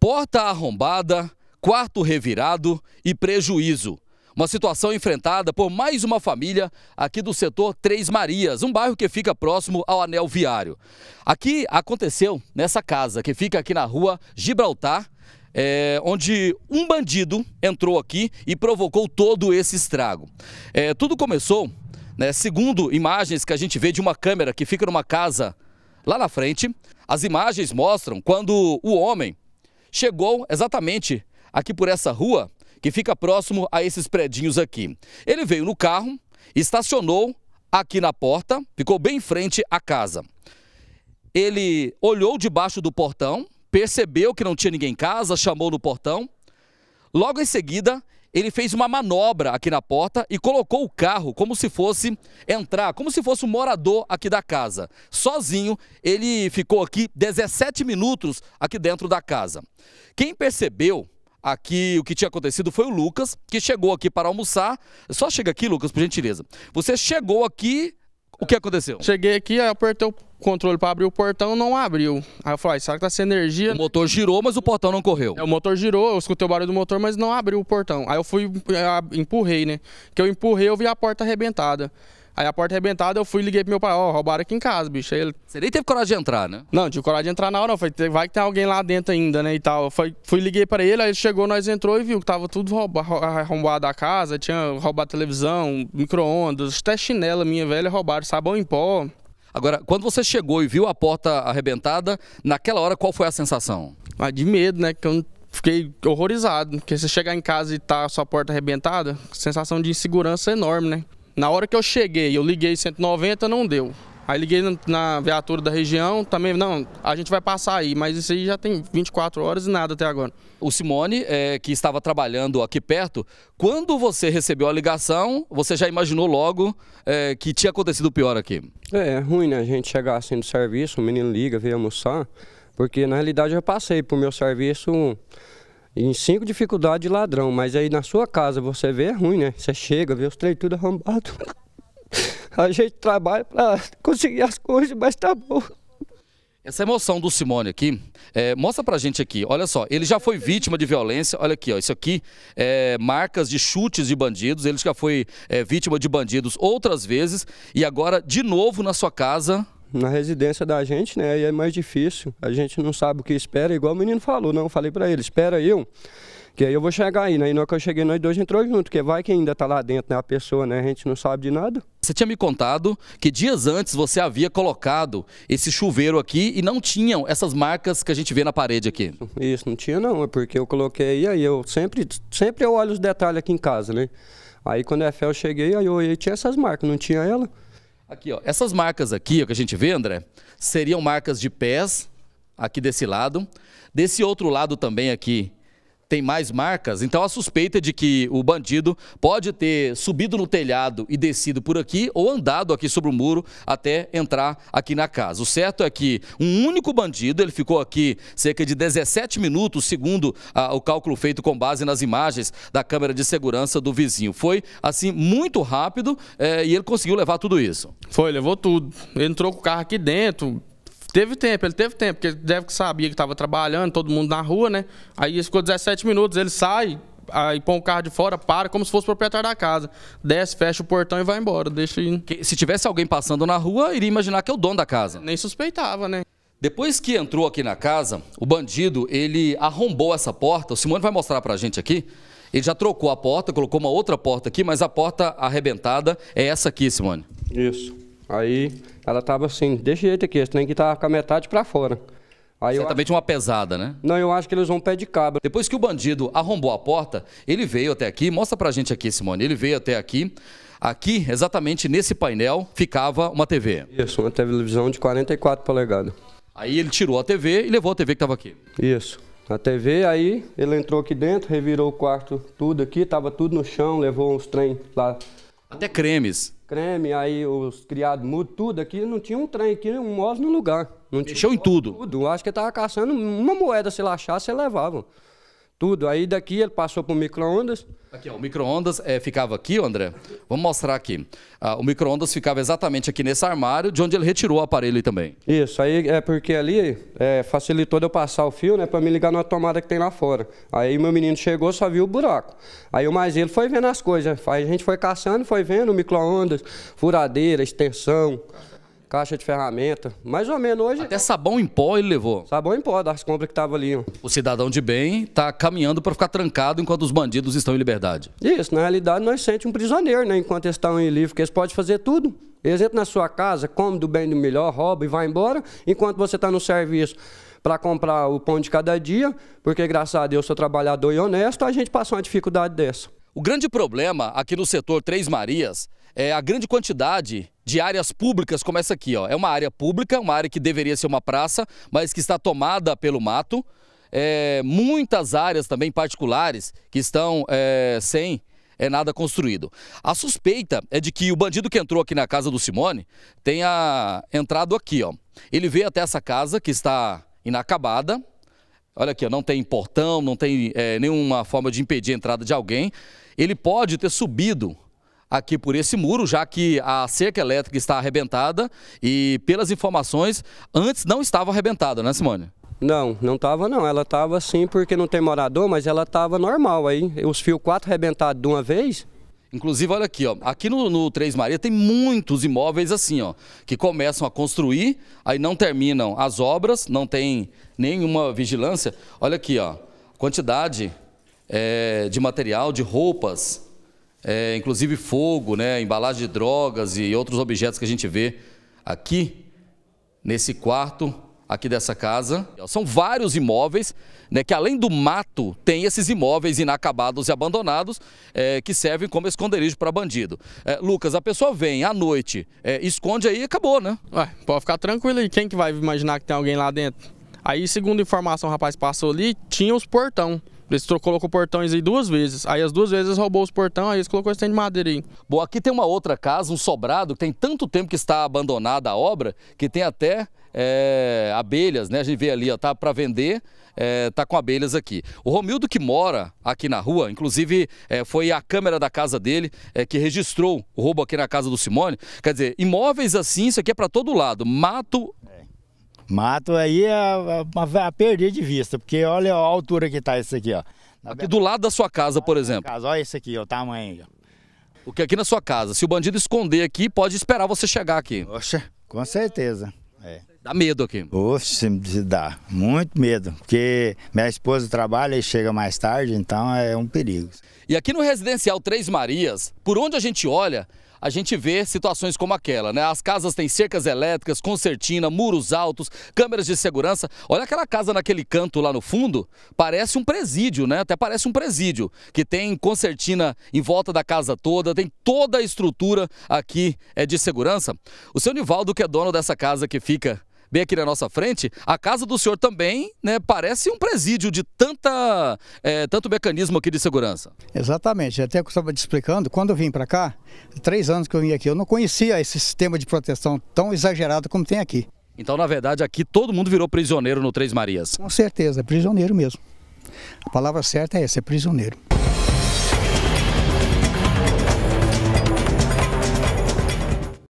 Porta arrombada, quarto revirado e prejuízo. Uma situação enfrentada por mais uma família aqui do setor Três Marias, um bairro que fica próximo ao anel viário. Aqui aconteceu nessa casa, que fica aqui na rua Gibraltar, é, onde um bandido entrou aqui e provocou todo esse estrago. É, tudo começou, né, segundo imagens que a gente vê de uma câmera que fica numa casa lá na frente. As imagens mostram quando o homem chegou exatamente aqui por essa rua, que fica próximo a esses predinhos aqui. Ele veio no carro, estacionou aqui na porta, ficou bem em frente à casa. Ele olhou debaixo do portão, percebeu que não tinha ninguém em casa, chamou no portão. Logo em seguida, ele fez uma manobra aqui na porta e colocou o carro como se fosse entrar, como se fosse um morador aqui da casa. Sozinho, ele ficou aqui 17 minutos aqui dentro da casa. Quem percebeu aqui o que tinha acontecido foi o Lucas, que chegou aqui para almoçar. Só chega aqui, Lucas, por gentileza. Você chegou aqui o que aconteceu? Cheguei aqui, apertei o controle para abrir o portão, não abriu. Aí eu falei, será que tá sem energia? O motor girou, mas o portão não correu. É, o motor girou, eu escutei o barulho do motor, mas não abriu o portão. Aí eu fui, eh, empurrei, né? Que eu empurrei, eu vi a porta arrebentada. Aí a porta arrebentada, eu fui e liguei pro meu pai, ó, oh, roubaram aqui em casa, bicho. Aí ele... Você nem teve coragem de entrar, né? Não, tive coragem de entrar na hora, não. Foi, vai que tem alguém lá dentro ainda, né, e tal. Foi, fui liguei para ele, aí ele chegou, nós entrou e viu que tava tudo arrombado a casa, tinha roubado televisão, micro-ondas, até chinela minha velha roubaram, sabão em pó. Agora, quando você chegou e viu a porta arrebentada, naquela hora qual foi a sensação? Ah, de medo, né, que eu fiquei horrorizado, porque você chegar em casa e tá a sua porta arrebentada, sensação de insegurança enorme, né? Na hora que eu cheguei, eu liguei 190, não deu. Aí liguei na viatura da região, também, não, a gente vai passar aí, mas isso aí já tem 24 horas e nada até agora. O Simone, é, que estava trabalhando aqui perto, quando você recebeu a ligação, você já imaginou logo é, que tinha acontecido o pior aqui? É, é ruim, né? A gente chegar assim do serviço, o menino liga, vem almoçar, porque na realidade eu passei pro meu serviço em cinco dificuldades de ladrão, mas aí na sua casa você vê é ruim, né? Você chega, vê os três tudo arrombado. A gente trabalha para conseguir as coisas, mas tá bom. Essa emoção do Simone aqui, é, mostra pra gente aqui, olha só, ele já foi vítima de violência, olha aqui, ó, isso aqui é marcas de chutes de bandidos, ele já foi é, vítima de bandidos outras vezes e agora de novo na sua casa na residência da gente, né? E é mais difícil. A gente não sabe o que espera, igual o menino falou, não. Falei para ele, espera aí, que aí eu vou chegar aí, né? E na hora que eu cheguei, nós dois entrou junto, porque vai que ainda tá lá dentro, né? A pessoa, né? A gente não sabe de nada. Você tinha me contado que dias antes você havia colocado esse chuveiro aqui e não tinham essas marcas que a gente vê na parede aqui. Isso, não tinha não, é porque eu coloquei aí, eu sempre, sempre eu olho os detalhes aqui em casa, né? Aí quando é fé eu cheguei, aí eu olhei, tinha essas marcas, não tinha ela. Aqui, ó. Essas marcas aqui ó, que a gente vê, André, seriam marcas de pés, aqui desse lado. Desse outro lado também aqui tem mais marcas, então a suspeita de que o bandido pode ter subido no telhado e descido por aqui ou andado aqui sobre o muro até entrar aqui na casa. O certo é que um único bandido, ele ficou aqui cerca de 17 minutos, segundo ah, o cálculo feito com base nas imagens da câmera de segurança do vizinho. Foi, assim, muito rápido eh, e ele conseguiu levar tudo isso. Foi, levou tudo. Entrou com o carro aqui dentro, Teve tempo, ele teve tempo, porque ele deve que sabia que estava trabalhando, todo mundo na rua, né? Aí ficou 17 minutos, ele sai, aí põe o carro de fora, para, como se fosse o proprietário da casa. Desce, fecha o portão e vai embora. Deixa ir. se tivesse alguém passando na rua, iria imaginar que é o dono da casa. Nem suspeitava, né? Depois que entrou aqui na casa, o bandido, ele arrombou essa porta. O Simone vai mostrar pra gente aqui. Ele já trocou a porta, colocou uma outra porta aqui, mas a porta arrebentada é essa aqui, Simone. Isso. Aí ela tava assim, desse jeito aqui, esse trem que estar com a metade para fora. Aí Certamente tá acho... uma pesada, né? Não, eu acho que eles vão pé de cabra. Depois que o bandido arrombou a porta, ele veio até aqui, mostra pra gente aqui, Simone, ele veio até aqui. Aqui, exatamente nesse painel, ficava uma TV. Isso, uma televisão de 44 polegadas. Aí ele tirou a TV e levou a TV que estava aqui. Isso. A TV, aí ele entrou aqui dentro, revirou o quarto, tudo aqui, tava tudo no chão, levou uns trem lá até cremes. Creme, aí os criados mudos, tudo aqui, não tinha um trem aqui, um móvel no lugar. Não Deixou em tudo. Tudo, acho que tava caçando uma moeda, se ele achasse, ele levava tudo. Aí daqui ele passou para o micro-ondas. Aqui, ó, o micro-ondas é, ficava aqui, André. Vamos mostrar aqui. Ah, o micro-ondas ficava exatamente aqui nesse armário, de onde ele retirou o aparelho também. Isso, aí é porque ali é, facilitou de eu passar o fio, né, para me ligar na tomada que tem lá fora. Aí meu menino chegou, só viu o buraco. Aí o mais ele foi vendo as coisas. Aí a gente foi caçando, foi vendo micro-ondas, furadeira, extensão caixa de ferramenta. Mais ou menos hoje. Até sabão em pó ele levou. Sabão em pó, das compras que tava ali. O cidadão de bem está caminhando para ficar trancado enquanto os bandidos estão em liberdade. Isso, na realidade nós sente um prisioneiro, né? Enquanto eles estão em livre, porque eles podem fazer tudo. Eles entram na sua casa, comem do bem do melhor, roubam e vai embora, enquanto você está no serviço para comprar o pão de cada dia, porque graças a Deus eu sou trabalhador e honesto, a gente passa uma dificuldade dessa. O grande problema aqui no setor Três Marias é a grande quantidade de áreas públicas, como essa aqui. Ó. É uma área pública, uma área que deveria ser uma praça, mas que está tomada pelo mato. É, muitas áreas também particulares que estão é, sem é nada construído. A suspeita é de que o bandido que entrou aqui na casa do Simone tenha entrado aqui, ó. Ele veio até essa casa que está inacabada. Olha aqui, ó, não tem portão, não tem é, nenhuma forma de impedir a entrada de alguém. Ele pode ter subido aqui por esse muro, já que a cerca elétrica está arrebentada e, pelas informações, antes não estava arrebentada, né, Simone? Não, não estava não. Ela estava assim porque não tem morador, mas ela estava normal aí. Os fios quatro arrebentados de uma vez, Inclusive, olha aqui, ó. Aqui no, no Três Maria tem muitos imóveis assim, ó, que começam a construir, aí não terminam as obras, não tem nenhuma vigilância. Olha aqui, ó, quantidade é, de material, de roupas é, inclusive fogo, né, embalagem de drogas e outros objetos que a gente vê aqui nesse quarto aqui dessa casa. São vários imóveis, né, que além do mato, tem esses imóveis inacabados e abandonados é, que servem como esconderijo para bandido. É, Lucas, a pessoa vem à noite, é, esconde aí e acabou, né? Ué, pode ficar tranquilo aí, quem que vai imaginar que tem alguém lá dentro? Aí, segundo informação, o rapaz passou ali, tinha os portão. Eles colocou portões aí duas vezes. Aí as duas vezes roubou os portões, aí eles colocou esse de madeira aí. Bom, aqui tem uma outra casa, um sobrado, que tem tanto tempo que está abandonada a obra, que tem até é, abelhas, né? A gente vê ali, ó, tá para vender, é, tá com abelhas aqui. O Romildo que mora aqui na rua, inclusive é, foi a câmera da casa dele é, que registrou o roubo aqui na casa do Simone. Quer dizer, imóveis assim, isso aqui é para todo lado. Mato é. Mato aí a, é, é, é, a, perder de vista, porque olha a altura que está isso aqui, ó. Aqui do lado da sua casa, por exemplo. Casa, olha esse aqui, ó, o tamanho. O que aqui na sua casa, se o bandido esconder aqui, pode esperar você chegar aqui. Poxa, com certeza. É. Dá medo aqui. Oxe, dá. Muito medo. Porque minha esposa trabalha e chega mais tarde, então é um perigo. E aqui no Residencial Três Marias, por onde a gente olha, a gente vê situações como aquela, né? As casas têm cercas elétricas, concertina, muros altos, câmeras de segurança. Olha aquela casa naquele canto lá no fundo, parece um presídio, né? Até parece um presídio, que tem concertina em volta da casa toda, tem toda a estrutura aqui é de segurança. O seu Nivaldo, que é dono dessa casa que fica bem aqui na nossa frente, a casa do senhor também né, parece um presídio de tanta, é, tanto mecanismo aqui de segurança. Exatamente, até que eu estava te explicando, quando eu vim para cá, três anos que eu vim aqui, eu não conhecia esse sistema de proteção tão exagerado como tem aqui. Então, na verdade, aqui todo mundo virou prisioneiro no Três Marias. Com certeza, prisioneiro mesmo. A palavra certa é essa, é prisioneiro.